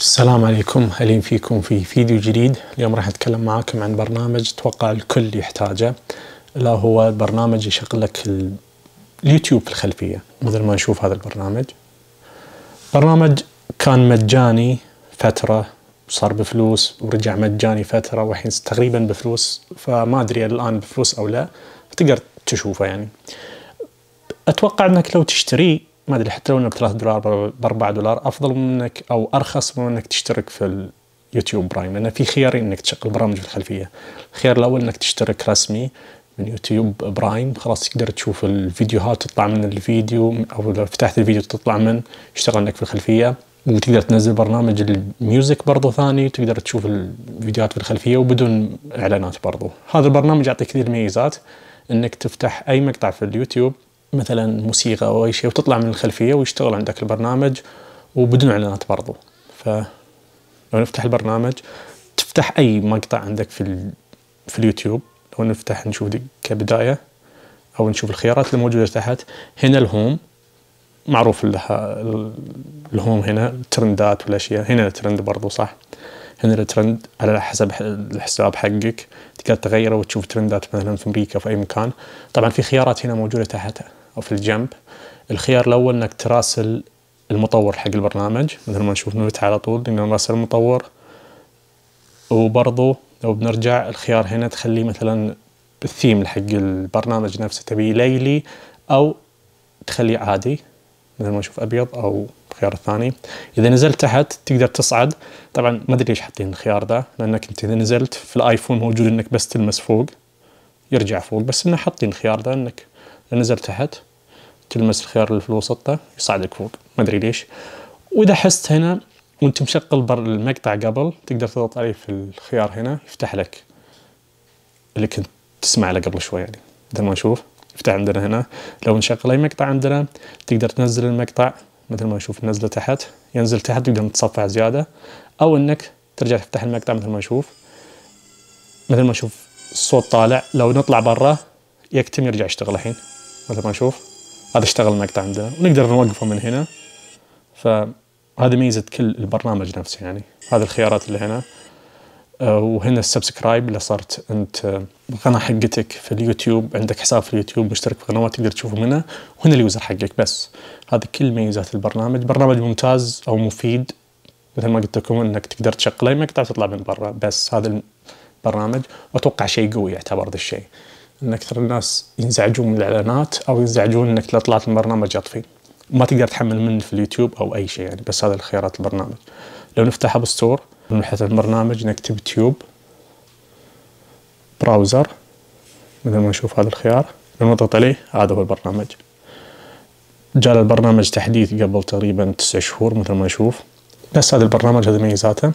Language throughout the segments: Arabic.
السلام عليكم أهلين فيكم في فيديو جديد اليوم راح أتكلم معاكم عن برنامج أتوقع الكل يحتاجه لا هو برنامج يشغل لك اليوتيوب في الخلفية مثل ما نشوف هذا البرنامج برنامج كان مجاني فترة صار بفلوس ورجع مجاني فترة والحين تقريبا بفلوس فما أدري الآن بفلوس أو لا تقدر تشوفه يعني أتوقع أنك لو تشتريه ما ادري حتى لو انه ب 3 دولار ب 4 دولار افضل من انك او ارخص من انك تشترك في اليوتيوب برايم لان في خيارين انك تشغل برامج في الخلفيه الخيار الاول انك تشترك رسمي من يوتيوب برايم خلاص تقدر تشوف الفيديوهات تطلع من الفيديو او لو فتحت الفيديو تطلع من يشتغل لك في الخلفيه وتقدر تنزل برنامج الميوزك برضو ثاني وتقدر تشوف الفيديوهات في الخلفيه وبدون اعلانات برضو هذا البرنامج يعطيك كثير ميزات انك تفتح اي مقطع في اليوتيوب مثلا موسيقى او اي شيء وتطلع من الخلفيه ويشتغل عندك البرنامج وبدون اعلانات برضو فلو نفتح البرنامج تفتح اي مقطع عندك في ال... في اليوتيوب لو نفتح نشوف دي كبدايه او نشوف الخيارات الموجوده تحت هنا الهوم معروف الهوم هنا الترندات والاشياء هنا الترند برضو صح هنا الترند على حسب الحساب حقك تقدر تغيره وتشوف ترندات مثلا في امريكا في اي مكان طبعا في خيارات هنا موجوده تحتها او في الجنب الخيار الاول انك تراسل المطور حق البرنامج مثل ما نشوف نوت على طول انه نراسل المطور وبرضو لو بنرجع الخيار هنا تخليه مثلا الثيم حق البرنامج نفسه تبيه ليلي او تخليه عادي مثل ما نشوف ابيض او الخيار الثاني اذا نزلت تحت تقدر تصعد طبعا ما ادري ليش حاطين الخيار ذا لانك انت اذا نزلت في الايفون موجود انك بس تلمس فوق يرجع فوق بس انه حاطين الخيار ذا انك اذا نزلت تحت تلمس الخيار اللي في الوسط ذا يصعدك فوق ما ادري ليش واذا حست هنا وانت مشغل بر المقطع قبل تقدر تضغط عليه في الخيار هنا يفتح لك اللي كنت تسمع له قبل شوي يعني مثل ما نشوف يفتح عندنا هنا لو نشغل اي مقطع عندنا تقدر تنزل المقطع مثل ما نشوف نزله تحت ينزل تحت تقدر تتصفح زياده او انك ترجع تفتح المقطع مثل ما نشوف مثل ما نشوف الصوت طالع لو نطلع برا يكتم يرجع يشتغل الحين مثل ما نشوف هذا اشتغل المقطع عندنا ونقدر نوقفه من هنا فهذه ميزه كل البرنامج نفسه يعني هذه الخيارات اللي هنا آه، وهنا السبسكرايب اللي صارت انت آه، القناه حقتك في اليوتيوب عندك حساب في اليوتيوب مشترك في قنوات تقدر تشوفه منها وهنا اليوزر حقك بس هذه كل ميزات البرنامج برنامج ممتاز او مفيد مثل ما قلت لكم انك تقدر تشغله مقطع تطلع من برا بس هذا البرنامج واتوقع شيء قوي يعتبر ذا الشيء ان اكثر الناس ينزعجون من الاعلانات او ينزعجون انك لا طلعت من برنامج يطفي ما تقدر تحمل منه في اليوتيوب او اي شيء يعني بس هذا الخيارات البرنامج لو نفتحها بالستور نبحث عن برنامج نكتب تيوب براوزر مثل ما نشوف هذا الخيار نضغط عليه هذا هو البرنامج جاء البرنامج تحديث قبل تقريبا تسع شهور مثل ما نشوف بس هذا البرنامج هذه ميزاته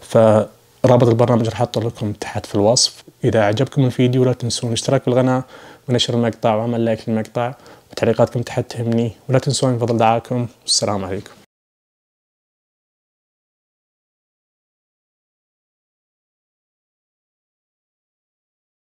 فرابط البرنامج راح احطه لكم تحت في الوصف اذا عجبكم الفيديو لا تنسون الاشتراك بالقناه ونشر المقطع وعمل لايك للمقطع وتعليقاتكم تحت تهمني ولا تنسون فضل دعائكم والسلام عليكم